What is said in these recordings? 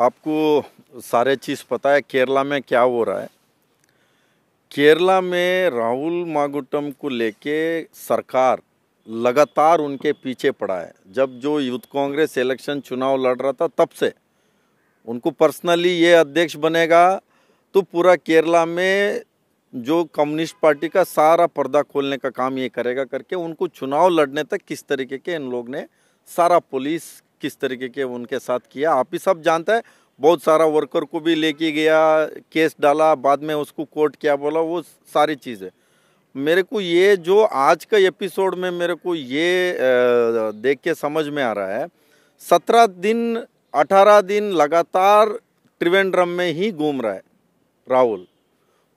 आपको सारे चीज़ पता है केरला में क्या हो रहा है केरला में राहुल मागुटम को लेके सरकार लगातार उनके पीछे पड़ा है जब जो यूथ कांग्रेस इलेक्शन चुनाव लड़ रहा था तब से उनको पर्सनली ये अध्यक्ष बनेगा तो पूरा केरला में जो कम्युनिस्ट पार्टी का सारा पर्दा खोलने का काम ये करेगा करके उनको चुनाव लड़ने तक किस तरीके के इन लोग ने सारा पुलिस किस तरीके के उनके साथ किया आप ही सब जानते हैं बहुत सारा वर्कर को भी लेके गया केस डाला बाद में उसको कोर्ट क्या बोला वो सारी चीज़ें मेरे को ये जो आज का एपिसोड में मेरे को ये देख के समझ में आ रहा है सत्रह दिन अठारह दिन लगातार त्रिवेंद्रम में ही घूम रहा है राहुल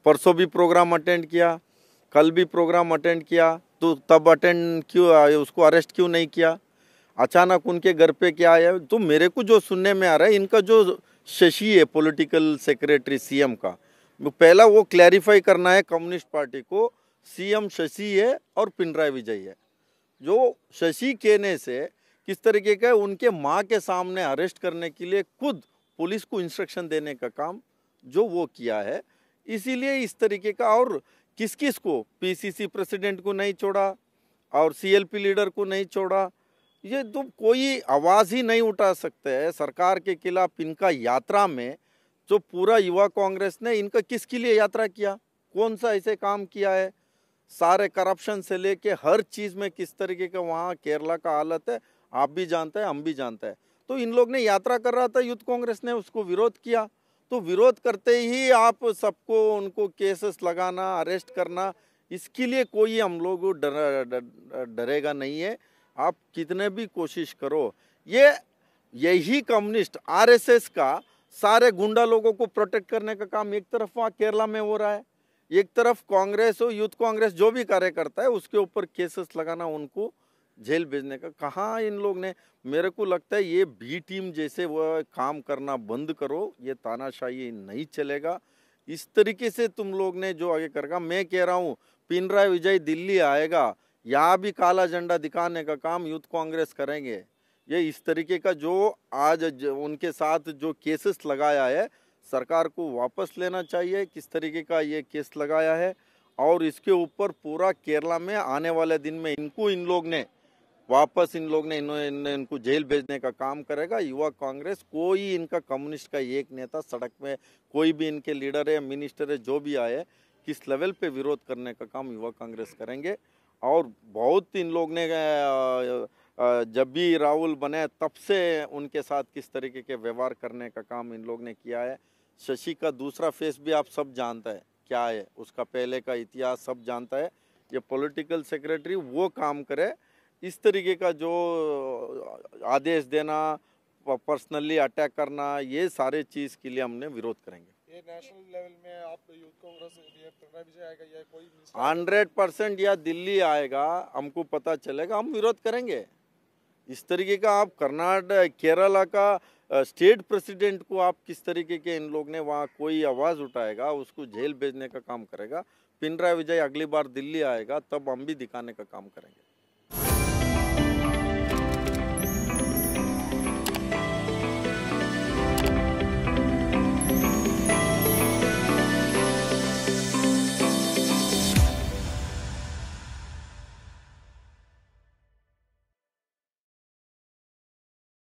परसों भी प्रोग्राम अटेंड किया कल भी प्रोग्राम अटेंड किया तो तब अटेंड क्यों उसको अरेस्ट क्यों नहीं किया अचानक उनके घर पे क्या आया तो मेरे को जो सुनने में आ रहा है इनका जो शशि है पॉलिटिकल सेक्रेटरी सीएम का पहला वो क्लैरिफाई करना है कम्युनिस्ट पार्टी को सीएम शशि है और पिनराई विजय है जो शशि कहने से किस तरीके का उनके माँ के सामने अरेस्ट करने के लिए खुद पुलिस को इंस्ट्रक्शन देने का काम जो वो किया है इसीलिए इस तरीके का और किस किस को पीसीसी प्रेसिडेंट को नहीं छोड़ा और सीएलपी लीडर को नहीं छोड़ा ये तुम तो कोई आवाज़ ही नहीं उठा सकते है सरकार के खिलाफ इनका यात्रा में जो पूरा युवा कांग्रेस ने इनका किसके लिए यात्रा किया कौन सा ऐसे काम किया है सारे करप्शन से लेके हर चीज़ में किस तरीके का वहाँ केरला का हालत है आप भी जानते हैं हम भी जानते हैं तो इन लोग ने यात्रा कर रहा था यूथ कांग्रेस ने उसको विरोध किया तो विरोध करते ही आप सबको उनको केसेस लगाना अरेस्ट करना इसके लिए कोई हम लोग डरेगा नहीं है आप कितने भी कोशिश करो ये यही कम्युनिस्ट आरएसएस का सारे गुंडा लोगों को प्रोटेक्ट करने का काम एक तरफ वहाँ केरला में हो रहा है एक तरफ कांग्रेस हो यूथ कांग्रेस जो भी कार्यकर्ता है उसके ऊपर केसेस लगाना उनको जेल भेजने का कहाँ इन लोग ने मेरे को लगता है ये बी टीम जैसे वह काम करना बंद करो ये तानाशाही नहीं चलेगा इस तरीके से तुम लोग ने जो आगे करेगा मैं कह रहा हूँ पिनराय विजय दिल्ली आएगा यहाँ भी काला झंडा दिखाने का काम यूथ कांग्रेस करेंगे ये इस तरीके का जो आज जो उनके साथ जो केसेस लगाया है सरकार को वापस लेना चाहिए किस तरीके का ये केस लगाया है और इसके ऊपर पूरा केरला में आने वाले दिन में इनको इन लोग ने वापस इन लोग ने इन इनको जेल भेजने का काम करेगा युवा कांग्रेस कोई इनका कम्युनिस्ट का एक नेता सड़क में कोई भी इनके लीडर है मिनिस्टर है जो भी आए किस लेवल पे विरोध करने का काम युवा कांग्रेस करेंगे और बहुत इन लोग ने जब भी राहुल बने तब से उनके साथ किस तरीके के व्यवहार करने का काम इन लोग ने किया है शशि का दूसरा फेस भी आप सब जानता है क्या है उसका पहले का इतिहास सब जानता है ये पॉलिटिकल सेक्रेटरी वो काम करे इस तरीके का जो आदेश देना पर्सनली अटैक करना ये सारे चीज़ के लिए हमने विरोध करेंगे हंड्रेड परसेंट या दिल्ली आएगा हमको पता चलेगा हम विरोध करेंगे इस तरीके का आप कर्नाटक केरला का स्टेट प्रेसिडेंट को आप किस तरीके के इन लोग ने वहाँ कोई आवाज़ उठाएगा उसको जेल भेजने का काम करेगा पिनरा विजय अगली बार दिल्ली आएगा तब हम भी दिखाने का काम करेंगे